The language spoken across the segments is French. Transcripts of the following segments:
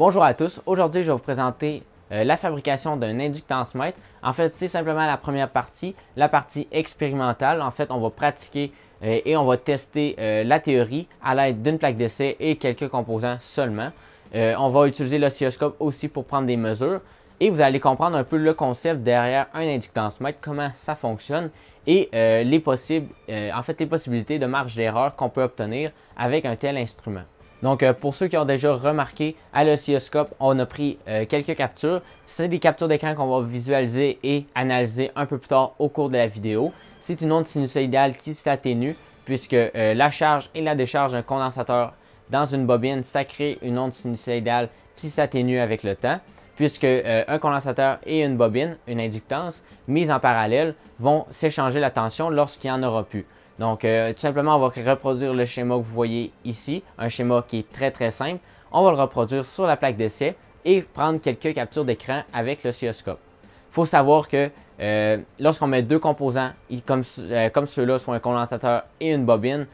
Bonjour à tous, aujourd'hui je vais vous présenter euh, la fabrication d'un inductance mètre. En fait, c'est simplement la première partie, la partie expérimentale. En fait, on va pratiquer euh, et on va tester euh, la théorie à l'aide d'une plaque d'essai et quelques composants seulement. on va utiliser l'oscilloscope aussi pour prendre des mesures et vous allez comprendre un peu le concept derrière un inductance mètre, comment ça fonctionne et les possibles, en fait les possibilités de marge d'erreur qu'on peut obtenir avec un tel instrument. Donc, euh, pour ceux qui ont déjà remarqué, à l'oscilloscope, on a pris euh, quelques captures. C'est des captures d'écran qu'on va visualiser et analyser un peu plus tard au cours de la vidéo. C'est une onde sinusoïdale qui s'atténue puisque euh, la charge et la décharge d'un condensateur dans une bobine, ça crée une onde sinusoïdale qui s'atténue avec le temps puisque un condensateur et une bobine, une inductance, mises en parallèle, vont s'échanger la tension lorsqu'il n'y en aura plus. Donc, euh, tout simplement, on va reproduire le schéma que vous voyez ici, un schéma qui est très très simple. On va le reproduire sur la plaque d'essai et prendre quelques captures d'écran avec l'oscilloscope. Il faut savoir que euh, lorsqu'on met deux composants, comme, euh, comme ceux-là, soit un condensateur et une bobine,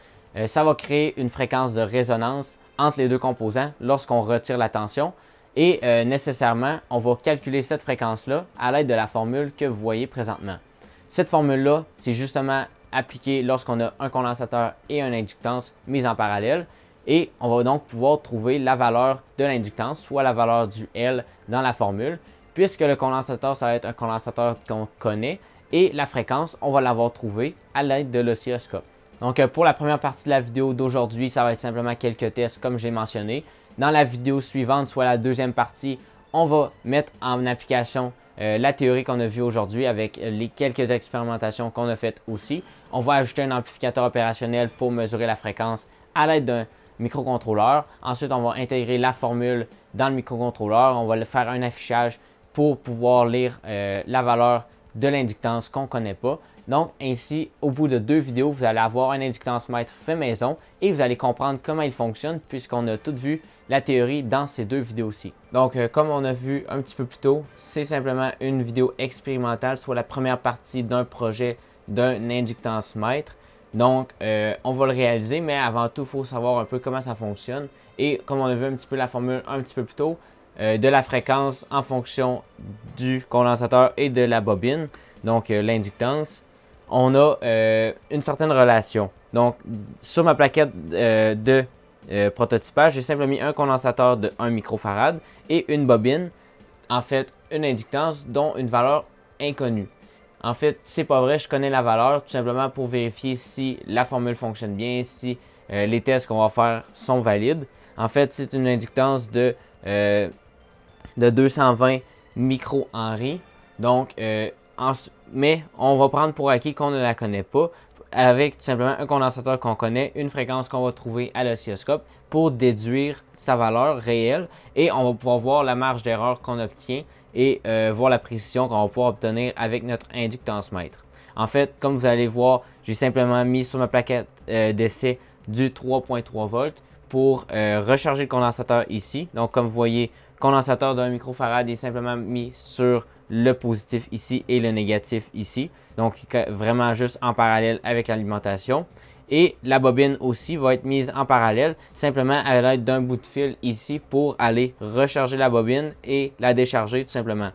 ça va créer une fréquence de résonance entre les deux composants lorsqu'on retire la tension. Et nécessairement, on va calculer cette fréquence-là à l'aide de la formule que vous voyez présentement. Cette formule-là, c'est justement appliqué lorsqu'on a un condensateur et une inductance mise en parallèle. Et on va donc pouvoir trouver la valeur de l'inductance, soit la valeur du L dans la formule. Puisque le condensateur, ça va être un condensateur qu'on connaît, et la fréquence, on va l'avoir trouvé à l'aide de l'oscilloscope. Donc euh, pour la première partie de la vidéo d'aujourd'hui, ça va être simplement quelques tests comme j'ai mentionné. Dans la vidéo suivante, soit la deuxième partie, on va mettre en application euh, la théorie qu'on a vue aujourd'hui avec les quelques expérimentations qu'on a faites aussi. On va ajouter un amplificateur opérationnel pour mesurer la fréquence à l'aide d'un microcontrôleur. Ensuite, on va intégrer la formule dans le microcontrôleur. On va faire un affichage pour pouvoir lire euh, la valeur de l'inductance qu'on ne connaît pas. Donc ainsi, au bout de deux vidéos, vous allez avoir un inductance maître fait maison et vous allez comprendre comment il fonctionne puisqu'on a tout vu la théorie dans ces deux vidéos-ci. Donc, euh, comme on a vu un petit peu plus tôt, c'est simplement une vidéo expérimentale, soit la première partie d'un projet d'un inductance maître, Donc, euh, on va le réaliser, mais avant tout, il faut savoir un peu comment ça fonctionne. Et comme on a vu un petit peu la formule un petit peu plus tôt, euh, de la fréquence en fonction du condensateur et de la bobine, donc euh, l'inductance, on a euh, une certaine relation. Donc, sur ma plaquette de prototypage, j'ai simplement mis un condensateur de 1 microfarad et une bobine, en fait, une inductance dont une valeur inconnue. En fait, c'est pas vrai, je connais la valeur tout simplement pour vérifier si la formule fonctionne bien, si les tests qu'on va faire sont valides. En fait, c'est une inductance de de 220 micro henry Donc, euh, mais on va prendre pour acquis qu'on ne la connaît pas avec tout simplement un condensateur qu'on connaît, une fréquence qu'on va trouver à l'oscilloscope pour déduire sa valeur réelle et on va pouvoir voir la marge d'erreur qu'on obtient et euh, voir la précision qu'on va pouvoir obtenir avec notre inductance mètre. En fait, comme vous allez voir, j'ai simplement mis sur ma plaquette euh, d'essai du 3.3 volts pour recharger le condensateur ici. Donc, comme vous voyez, condensateur d'un microfarad est simplement mis sur le positif ici et le négatif ici. Donc vraiment juste en parallèle avec l'alimentation. Et la bobine aussi va être mise en parallèle, simplement à l'aide d'un bout de fil ici pour aller recharger la bobine et la décharger tout simplement.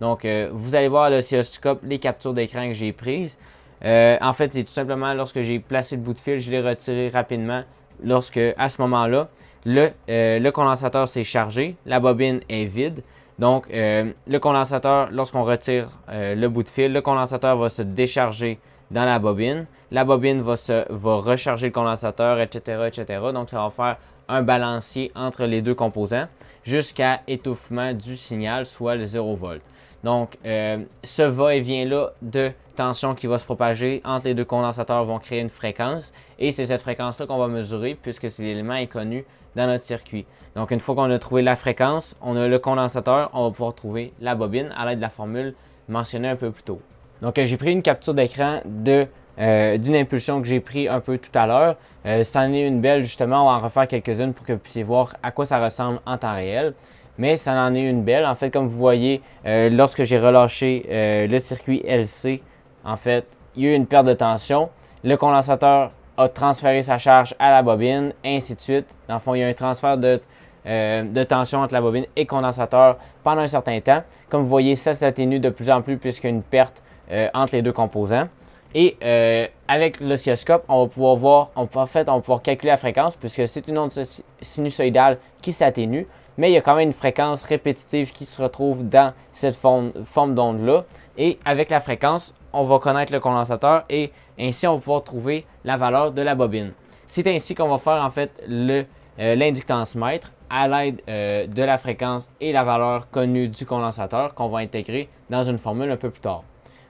Donc euh, vous allez voir le l'oscilloscope, les captures d'écran que j'ai prises. Euh, en fait, c'est tout simplement lorsque j'ai placé le bout de fil, je l'ai retiré rapidement lorsque à ce moment-là. Euh, le, condensateur s'est chargé, la bobine est vide. Donc, euh, le condensateur, lorsqu'on retire euh, le bout de fil, le condensateur va se décharger dans la bobine. La bobine va, se, recharger le condensateur, etc., etc. Donc, ça va faire un balancier entre les deux composants jusqu'à étouffement du signal, soit le 0 volt. Donc, ce va-et-vient-là de tension qui va se propager entre les deux condensateurs vont créer une fréquence et c'est cette fréquence-là qu'on va mesurer puisque c'est l'élément connu dans notre circuit. Donc, une fois qu'on a trouvé la fréquence, on a le condensateur, on va pouvoir trouver la bobine à l'aide de la formule mentionnée un peu plus tôt. Donc, euh, j'ai pris une capture d'écran de euh, d'une impulsion que j'ai pris un peu tout à l'heure. ça euh, en est une belle, justement, on va en refaire quelques-unes pour que vous puissiez voir à quoi ça ressemble en temps réel. Mais ça en est une belle. En fait, comme vous voyez, lorsque j'ai relâché le circuit LC, en fait, il y a eu une perte de tension. Le condensateur a transféré sa charge à la bobine, ainsi de suite. Dans le fond, il y a un transfert euh, de, tension entre la bobine et le condensateur pendant un certain temps. Comme vous voyez, ça s'atténue de plus en plus puisqu'il y a une perte euh, entre les deux composants. Et euh, avec l'oscilloscope, on va pouvoir voir, en fait, on pouvoir calculer la fréquence puisque c'est une onde sinusoïdale qui s'atténue, mais il y a quand même une fréquence répétitive qui se retrouve dans cette forme d'onde-là. Et avec la fréquence, on va connaître le condensateur et ainsi on va pouvoir trouver la valeur de la bobine. C'est ainsi qu'on va faire en fait euh, l'inductance mètre à l'aide euh, de la fréquence et la valeur connue du condensateur qu'on va intégrer dans une formule un peu plus tard.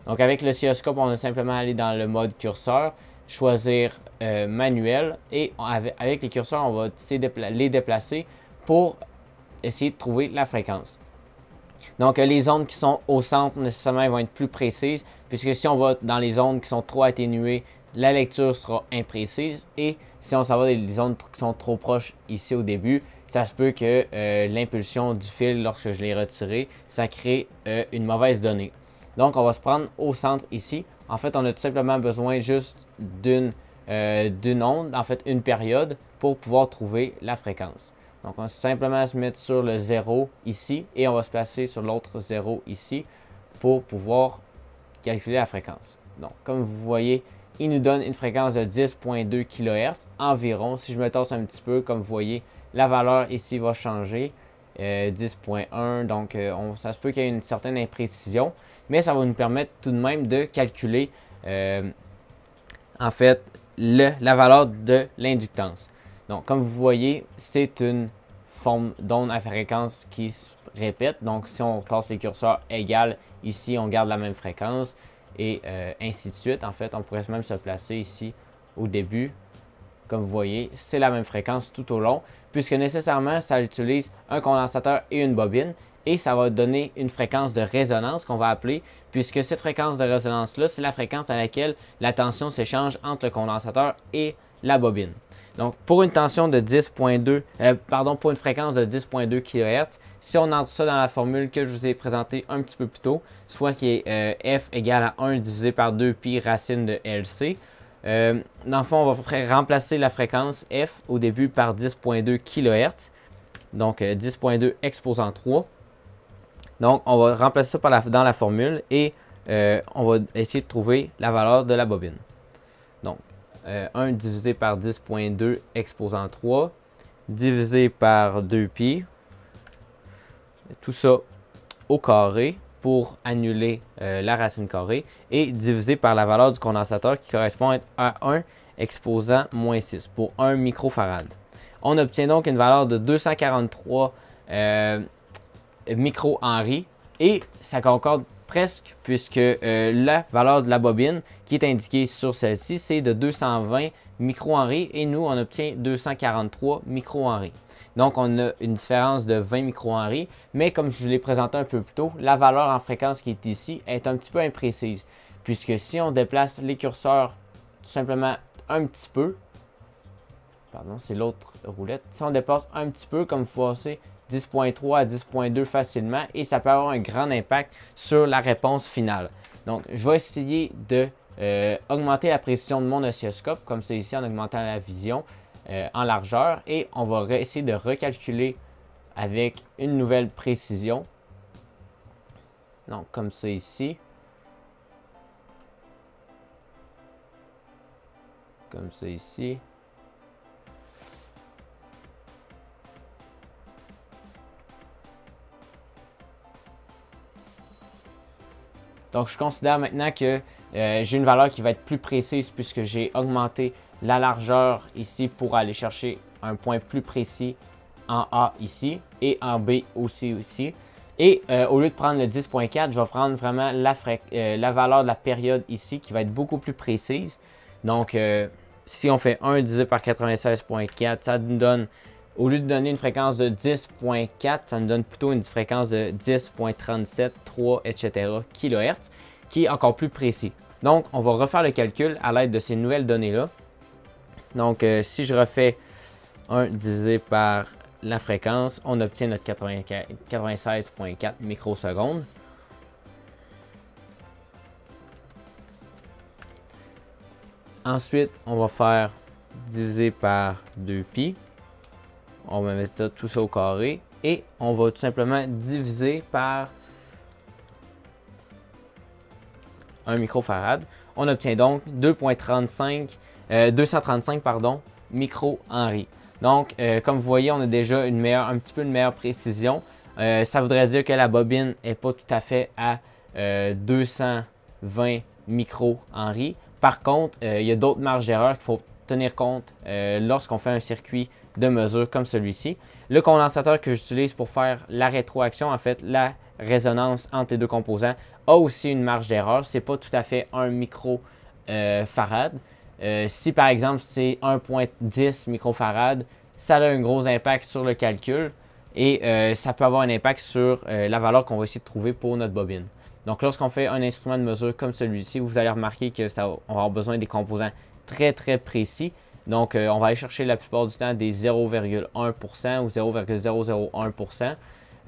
Donc avec le l'oscilloscope, on va simplement aller dans le mode curseur, choisir euh, manuel et avec les curseurs, on va les déplacer pour essayer de trouver la fréquence. Donc les ondes qui sont au centre nécessairement vont être plus précises puisque si on va dans les ondes qui sont trop atténuées la lecture sera imprécise et si on s'en va des zones qui sont trop proches ici au début, ça se peut que euh, l'impulsion du fil, lorsque je l'ai retiré, ça crée euh, une mauvaise donnée. Donc on va se prendre au centre ici. En fait, on a tout simplement besoin juste d'une euh, onde, en fait une période, pour pouvoir trouver la fréquence. Donc on va simplement se mettre sur le 0 ici et on va se placer sur l'autre 0 ici pour pouvoir calculer la fréquence. Donc comme vous voyez il nous donne une fréquence de 10.2 kHz environ. Si je me tasse un petit peu, comme vous voyez, la valeur ici va changer. 10.1, euh, donc euh, on, ça se peut qu'il y ait une certaine imprécision, mais ça va nous permettre tout de même de calculer euh, en fait la valeur de l'inductance. Donc comme vous voyez, c'est une forme d'onde à fréquence qui se répète, donc si on tasse les curseurs égal, ici on garde la même fréquence, et euh, ainsi de suite. En fait, on pourrait même se placer ici au début. Comme vous voyez, c'est la même fréquence tout au long, puisque nécessairement, ça utilise un condensateur et une bobine, et ça va donner une fréquence de résonance qu'on va appeler, puisque cette fréquence de résonance-là, c'est la fréquence à laquelle la tension s'échange entre le condensateur et la bobine. Donc, pour une tension de 10.2, euh, pardon, pour une fréquence de 10.2 kHz, si on entre ça dans la formule que je vous ai présentée un petit peu plus tôt, soit qui est euh, f égale à 1 divisé par 2pi racine de LC. Euh, dans le fond, on va remplacer la fréquence f au début par 10.2 kHz, donc 10.2 euh, exposant 3. Donc, on va remplacer ça dans la formule et on va essayer de trouver la valeur de la bobine. Donc, 1 divisé par 10.2 exposant 3 divisé par 2pi tout ça au carré pour annuler euh, la racine carrée et diviser par la valeur du condensateur qui correspond à 1 exposant moins 6 pour 1 microfarad. On obtient donc une valeur de 243 euh, micro et ça concorde presque puisque euh, la valeur de la bobine qui est indiquée sur celle-ci, c'est de 220 micro et nous, on obtient 243 micro donc, on a une différence de 20 henry mais comme je vous l'ai présenté un peu plus tôt, la valeur en fréquence qui est ici est un petit peu imprécise, puisque si on déplace les curseurs tout simplement un petit peu, pardon, c'est l'autre roulette, si on déplace un petit peu, comme vous passez 10.3 à 10.2 facilement, et ça peut avoir un grand impact sur la réponse finale. Donc, je vais essayer de euh, augmenter la précision de mon oscilloscope, comme c'est ici en augmentant la vision, euh, en largeur et on va essayer de recalculer avec une nouvelle précision. Donc comme ça ici. Comme ça ici. Donc, je considère maintenant que euh, j'ai une valeur qui va être plus précise puisque j'ai augmenté la largeur ici pour aller chercher un point plus précis en A ici et en B aussi aussi. Et euh, au lieu de prendre le 10.4, je vais prendre vraiment la, euh, la, valeur de la période ici qui va être beaucoup plus précise. Donc, si on fait 1 10 par 96.4, ça nous donne au lieu de donner une fréquence de 10.4, ça nous donne plutôt une fréquence de 10.37, 3, etc. kHz, qui est encore plus précis. Donc, on va refaire le calcul à l'aide de ces nouvelles données-là. Donc, euh, si je refais 1 divisé par la fréquence, on obtient notre 96.4 microsecondes. Ensuite, on va faire divisé par 2pi. On va mettre tout ça au carré et on va tout simplement diviser par un microfarad. On obtient donc 2.35, 235 euh, pardon, micro Henry. Donc, euh, comme vous voyez, on a déjà une meilleure, un petit peu une meilleure précision. Euh, ça voudrait dire que la bobine n'est pas tout à fait à 220 micro Henry. Par contre, il y a d'autres marges d'erreur qu'il faut tenir compte lorsqu'on fait un circuit de mesure comme celui-ci. Le condensateur que j'utilise pour faire la rétroaction, en fait, la résonance entre les deux composants, a aussi une marge d'erreur. Ce n'est pas tout à fait un micro euh, euh, si par exemple c'est 1.10 microfarad, ça a un gros impact sur le calcul et euh, ça peut avoir un impact sur la valeur qu'on va essayer de trouver pour notre bobine. Donc lorsqu'on fait un instrument de mesure comme celui-ci, vous allez remarquer que ça, va avoir besoin des composants très très précis donc, euh, on va aller chercher la plupart du temps des 0,1% ou 0,001%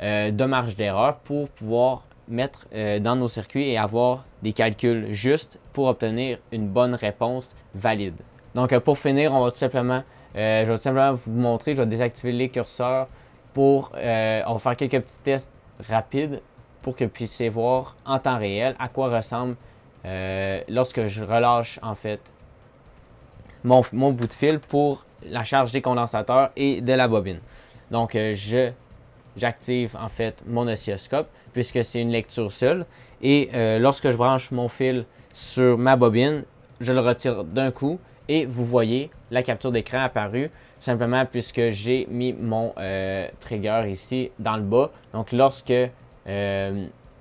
euh, de marge d'erreur pour pouvoir mettre euh, dans nos circuits et avoir des calculs justes pour obtenir une bonne réponse valide. Donc, pour finir, on va tout simplement, je vais tout simplement vous montrer, je vais désactiver les curseurs pour, on va faire quelques petits tests rapides pour que vous puissiez voir en temps réel à quoi ressemble lorsque je relâche en fait mon, bout de fil pour la charge des condensateurs et de la bobine. Donc, euh, j'active en fait mon oscilloscope puisque c'est une lecture seule. Et euh, lorsque je branche mon fil sur ma bobine, je le retire d'un coup et vous voyez la capture d'écran apparue simplement puisque j'ai mis mon euh, trigger ici dans le bas. Donc lorsque,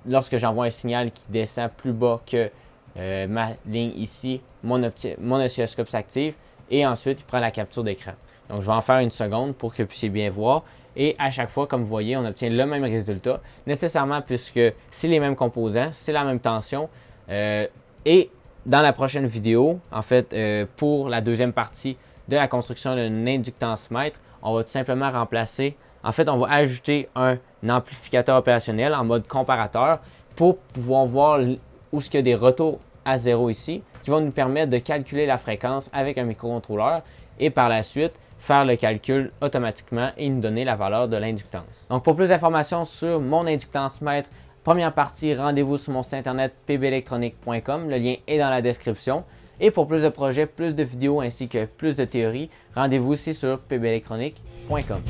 lorsque j'envoie un signal qui descend plus bas que euh, ma ligne ici, mon, oscilloscope s'active et ensuite il prend la capture d'écran. Donc je vais en faire une seconde pour que vous puissiez bien voir. Et à chaque fois, comme vous voyez, on obtient le même résultat, nécessairement puisque c'est les mêmes composants, c'est la même tension. Euh, et dans la prochaine vidéo, en fait, euh, pour la deuxième partie de la construction d'un inductance mètre, on va tout simplement remplacer, en fait, on va ajouter un amplificateur opérationnel en mode comparateur pour pouvoir voir ou ce qu'il y a des retours à zéro ici, qui vont nous permettre de calculer la fréquence avec un microcontrôleur et par la suite faire le calcul automatiquement et nous donner la valeur de l'inductance. Donc pour plus d'informations sur mon inductance mètre, première partie, rendez-vous sur mon site internet pbelectronique.com, le lien est dans la description. Et pour plus de projets, plus de vidéos ainsi que plus de théories, rendez-vous aussi sur pbelectronique.com.